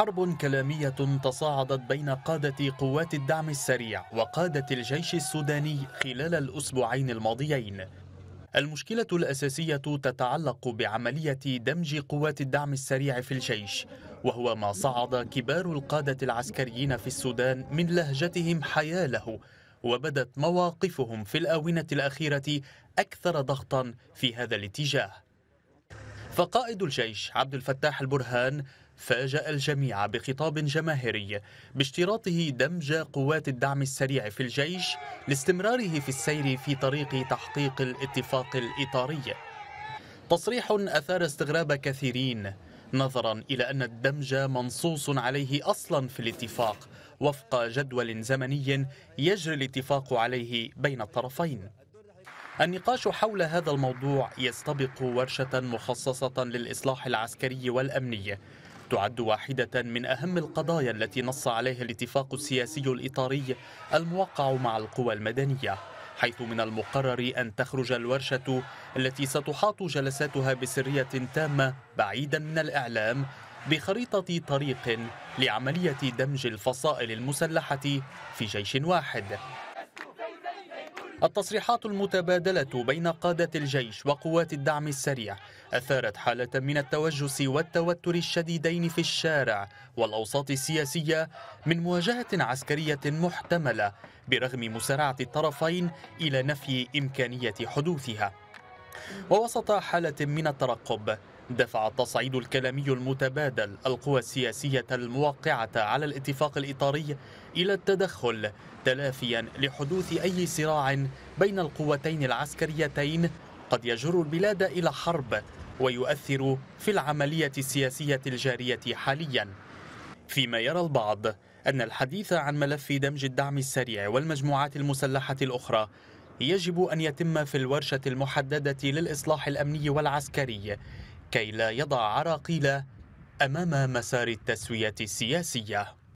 حرب كلامية تصاعدت بين قادة قوات الدعم السريع وقادة الجيش السوداني خلال الأسبوعين الماضيين المشكلة الأساسية تتعلق بعملية دمج قوات الدعم السريع في الجيش وهو ما صعد كبار القادة العسكريين في السودان من لهجتهم حياله وبدت مواقفهم في الآونة الأخيرة أكثر ضغطا في هذا الاتجاه فقائد الجيش عبد الفتاح البرهان فاجأ الجميع بخطاب جماهيري باشتراطه دمج قوات الدعم السريع في الجيش لاستمراره في السير في طريق تحقيق الاتفاق الإطاري تصريح أثار استغراب كثيرين نظرا إلى أن الدمج منصوص عليه أصلا في الاتفاق وفق جدول زمني يجري الاتفاق عليه بين الطرفين النقاش حول هذا الموضوع يستبق ورشة مخصصة للإصلاح العسكري والأمني تعد واحدة من أهم القضايا التي نص عليها الاتفاق السياسي الإطاري الموقع مع القوى المدنية حيث من المقرر أن تخرج الورشة التي ستحاط جلساتها بسرية تامة بعيدا من الإعلام بخريطة طريق لعملية دمج الفصائل المسلحة في جيش واحد التصريحات المتبادلة بين قادة الجيش وقوات الدعم السريع أثارت حالة من التوجس والتوتر الشديدين في الشارع والأوساط السياسية من مواجهة عسكرية محتملة برغم مسارعة الطرفين إلى نفي إمكانية حدوثها ووسط حالة من الترقب دفع التصعيد الكلامي المتبادل القوى السياسية الموقعة على الاتفاق الإطاري إلى التدخل تلافيا لحدوث أي صراع بين القوتين العسكريتين قد يجر البلاد إلى حرب ويؤثر في العملية السياسية الجارية حاليا فيما يرى البعض أن الحديث عن ملف دمج الدعم السريع والمجموعات المسلحة الأخرى يجب أن يتم في الورشة المحددة للإصلاح الأمني والعسكري كي لا يضع عراقيل أمام مسار التسوية السياسية